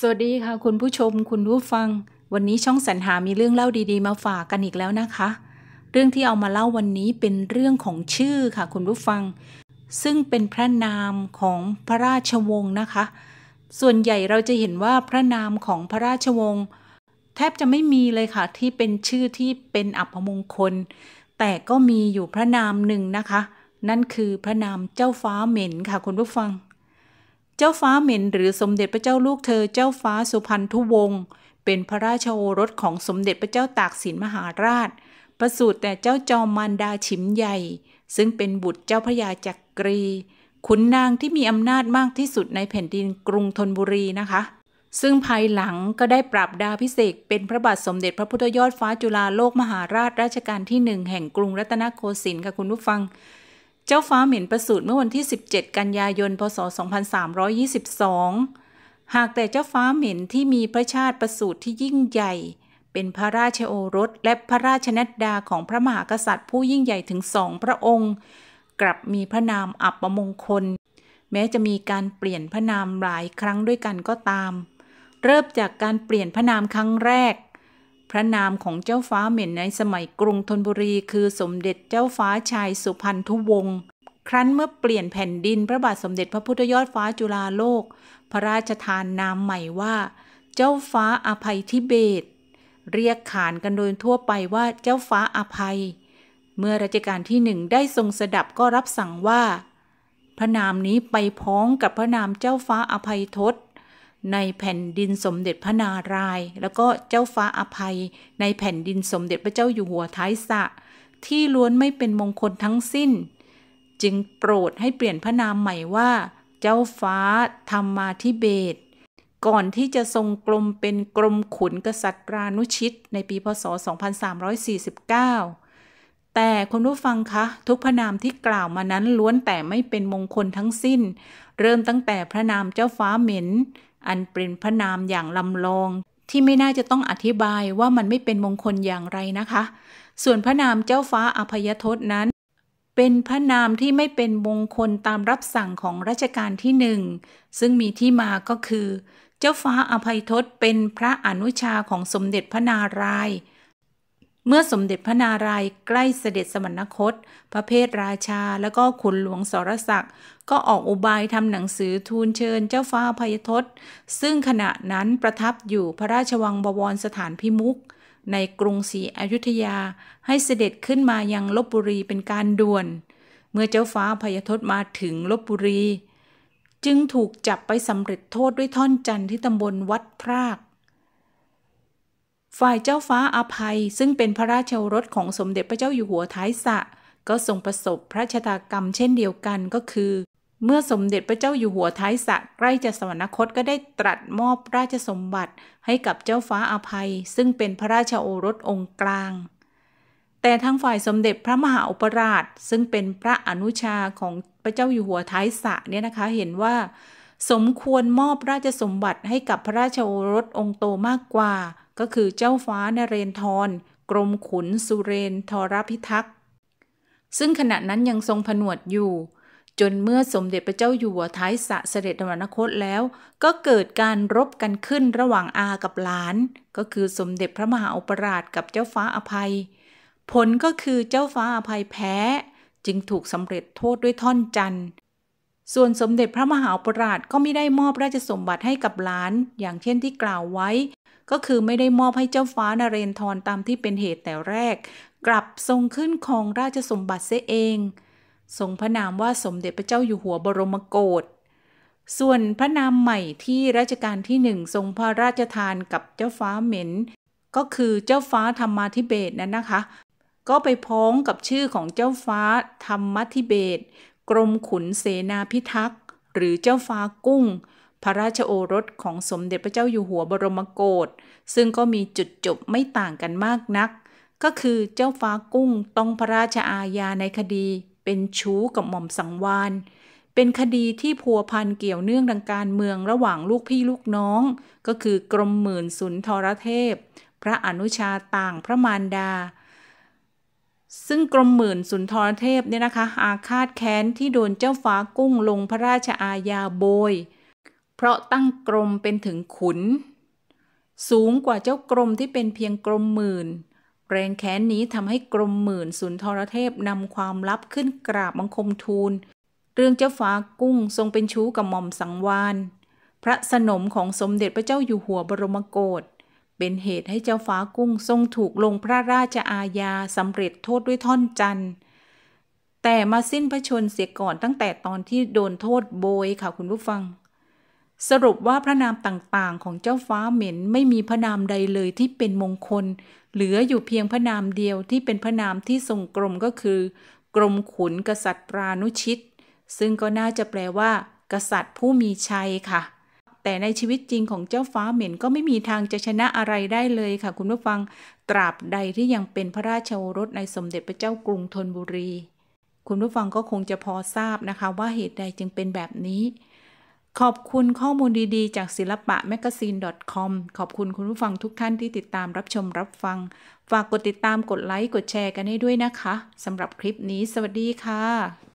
สวัสดีค่ะคุณผู้ชมคุณผู้ฟัง วันนี้ช่องสรรหามีเรื่องเล่าดีๆ มาฝากกันอีกแล้วนะคะ เรื่องที่เอามาเล่าวันนี้เป็นเรื่องของชื่อค่ะ คุณผู้ฟัง ซึ่งเป็นพระนามของพระราชวงศ์นะคะ ส่วนใหญ่เราจะเห็นว่าพระนามของพระราชวงศ์แทบจะไม่มีเลยค่ะที่เป็นชื่อที่เป็นอัปมงคล แต่ก็มีอยู่พระนามหนึ่งนะคะ นั่นคือพระนามเจ้าฟ้าเหม็นค่ะคุณผู้ฟังเจ้าฟ้าเหม็นหรือสมเด็จพระเจ้าลูกเธอ เจ้าฟ้าสุพรรณทุวงศ์เป็นพระราชโอรสของสมเด็จพระเจ้าตากสินมหาราช ประสูติแต่เจ้าจอมมารดาฉิมใหญ่ ซึ่งเป็นบุตรเจ้าพระยาจักกรี ขุนนางที่มีอำนาจมากที่สุดในแผ่นดินกรุงธนบุรีนะคะ ซึ่งภายหลังก็ได้ปรับดาพิเศษเป็นพระบาทสมเด็จพระพุทธยอดฟ้าจุฬาโลกมหาราชราชการที่หนึ่งแห่งกรุงรัตนโกสินทร์ค่ะคุณผู้ฟังเจ้าฟ้าเหม็นประสูติเมื่อวันที่ 17 กันยายนพศ 2322 หากแต่เจ้าฟ้าเหม็นที่มีพระชาติประสูติที่ยิ่งใหญ่ เป็นพระราชโอรสและพระราชนัดดาของพระมหากษัตริย์ ผู้ยิ่งใหญ่ถึงสองพระองค์ กลับมีพระนามอับประมงคล แม้จะมีการเปลี่ยนพระนามหลายครั้งด้วยกันก็ตาม เริ่มจากการเปลี่ยนพระนามครั้งแรกพระนามของเจ้าฟ้าเหม็นในสมัยกรุงธนบุรีคือสมเด็จเจ้าฟ้าชายสุพรรณทุวงศ์ครั้นเมื่อเปลี่ยนแผ่นดินพระบาทสมเด็จพระพุทธยอดฟ้าจุฬาโลก พระราชทานนามใหม่ว่า เจ้าฟ้าอภัยทิเบตเรียกขานกันโดยทั่วไปว่าเจ้าฟ้าอภัย เมื่อรัชกาลที่หนึ่งได้ทรงสดับก็รับสั่งว่าพระนามนี้ไปพ้องกับพระนามเจ้าฟ้าอภัยทศในแผ่นดินสมเด็จพระนารายณ์แล้วก็เจ้าฟ้าอภัย ในแผ่นดินสมเด็จพระเจ้าอยู่หัวท้ายสะที่ล้วนไม่เป็นมงคลทั้งสิ้น จึงโปรดให้เปลี่ยนพระนามใหม่ว่า เจ้าฟ้าธรรมาธิเบศก่อนที่จะทรงกลมเป็นกรมขุนกษัตรานุชิตในปีพศ 2349 แต่คุณผู้ฟังคะ ทุกพระนามที่กล่าวมานั้นล้วนแต่ไม่เป็นมงคลทั้งสิ้น เริ่มตั้งแต่พระนามเจ้าฟ้าเหม็นอันเป็นพระนามอย่างลำลองที่ไม่น่าจะต้องอธิบายว่ามันไม่เป็นมงคลอย่างไรนะคะ ส่วนพระนามเจ้าฟ้าอภัยทศนั้น เป็นพระนามที่ไม่เป็นมงคลตามรับสั่งของรัชกาลที่หนึ่ง ซึ่งมีที่มาก็คือ เจ้าฟ้าอภัยทศเป็นพระอนุชาของสมเด็จพระนารายณ์เมื่อสมเด็จพระนารายณ์ใกล้เสด็จสมณคต พระเพทราชาและก็ขุนหลวงสรศักดิ์ก็ออกอุบายทำหนังสือทูลเชิญเจ้าฟ้าพยทศซึ่งขณะนั้นประทับอยู่พระราชวังบวรสถานพิมุก ในกรุงศรีอยุธยาให้เสด็จขึ้นมายังลบบุรีเป็นการด่วน เมื่อเจ้าฟ้าพยทศมาถึงลบบุรี จึงถูกจับไปสำเร็จโทษด้วยท่อนจันที่ตำบลวัดพรากฝ่ายเจ้าฟ้าอาภัยซึ่งเป็นพระราชโอรสของสมเด็จพระเจ้าอยู่หัวท้ายสะก็ทรงประสบพระชะตากรรม เช่นเดียวกันก็คือ เมื่อสมเด็จพระเจ้าอยู่หัวท้ายสะใกล้จะสวรรคตก็ได้ตรัสมอบราชสมบัติให้กับเจ้าฟ้าอาภัยซึ่งเป็นพระราชโอรสองค์กลาง แต่ทางฝ่ายสมเด็จพระมหาอุปราช ซึ่งเป็นพระอนุชาของพระเจ้าอยู่หัวท้ายสะเนี่ยนะคะเห็นว่า สมควรมอบราชสมบัติให้กับพระราชโอรสองค์โตมากกว่าก็คือเจ้าฟ้านเรนทร กรมขุน สุเรน ทรพิทักษ์ ซึ่งขณะนั้นยังทรงผนวดอยู่ จนเมื่อสมเด็จพระเจ้าอยู่หัวท้ายสะเสด็จดรณคตแล้ว ก็เกิดการรบกันขึ้นระหว่างอากับหลาน ก็คือสมเด็จพระมหาอุปราชกับเจ้าฟ้าอภัย ผลก็คือเจ้าฟ้าอภัยแพ้ จึงถูกสำเร็จโทษด้วยท่อนจันทร์ส่วนสมเด็จพระมหาอุปราชก็ไม่ได้มอบราชสมบัติให้กับหลาน อย่างเช่นที่กล่าวไว้ก็คือไม่ได้มอบให้เจ้าฟ้านเรนทรตามที่เป็นเหตุแต่แรก กลับทรงขึ้นครองราชสมบัติเสียเอง ทรงพระนามว่าสมเด็จพระเจ้าอยู่หัวบรมโกศส่วนพระนามใหม่ที่รัชกาลที่หนึ่งทรงพระราชทานกับเจ้าฟ้าเหม็น ก็คือเจ้าฟ้าธรรมาธิเบศนั่นนะคะ ก็ไปพ้องกับชื่อของเจ้าฟ้าธรรมธิเบศกรมขุนเสนาพิทักษ์หรือเจ้าฟ้ากุ้งพระราชโอรสของสมเด็จพระเจ้าอยู่หัวบรมโกศ ซึ่งก็มีจุดจบ ไม่ต่างกันมากนัก ก็คือเจ้าฟ้ากุ้งต้องพระราชอาญาในคดี เป็นชู้กับหม่อมสังวานเป็นคดีที่พัวพันเกี่ยวเนื่องดังการเมืองระหว่างลูกพี่ลูกน้อง ก็คือกรมหมื่นสุนทรเทพ พระอนุชาต่างพระมารดา ซึ่งกรมหมื่นสุนทรเทพเนี่ยนะคะอาฆาตแค้นที่โดนเจ้าฟ้ากุ้งลงพระราชอาญาโบยเพราะตั้งกรมเป็นถึงขุน สูงกว่าเจ้ากรมที่เป็นเพียงกรมหมื่นแรงแค้นนี้ทำให้กรมหมื่นสุนทรเทพนำความลับขึ้นกราบบังคมทูล เรื่องเจ้าฟ้ากุ้งทรงเป็นชู้กับหม่อมสังวาน พระสนมของสมเด็จพระเจ้าอยู่หัวบรมโกศเป็นเหตุให้เจ้าฟ้ากุ้งทรงถูกลงพระราชอาญาสำเร็จโทษด้วยท่อนจันแต่มาสิ้นพระชนเสียก่อนตั้งแต่ตอนที่โดนโทษโบยค่ะคุณผู้ฟังสรุปว่าพระนามต่างๆ ของเจ้าฟ้าเหม็นไม่มีพระนามใดเลยที่เป็นมงคลเหลืออยู่เพียงพระนามเดียวที่เป็นพระนามที่ทรงกรมก็คือกรมขุนกษัตริย์ปราณุชิตซึ่งก็น่าจะแปลว่า กษัตริย์ผู้มีชัยค่ะ แต่ในชีวิตจริงของเจ้าฟ้าเหม็นก็ไม่มีทางจะชนะอะไรได้เลยค่ะ คุณผู้ฟังตราบใดที่ยังเป็นพระราชโอรสในสมเด็จพระเจ้ากรุงธนบุรี คุณผู้ฟังก็คงจะพอทราบนะคะ ว่าเหตุใดจึงเป็นแบบนี้ขอบคุณข้อมูลดีๆจากศิลปะ m a g a z i n e .com ขอบคุณคุณผู้ฟังทุกท่านที่ติดตามรับชมรับฟัง ฝากกดติดตามกดไลค์กดแชร์กันให้ด้วยนะคะ สำหรับคลิปนี้สวัสดีค่ะ